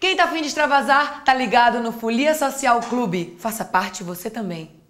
Quem tá afim de extravasar, tá ligado no Folia Social Clube. Faça parte você também.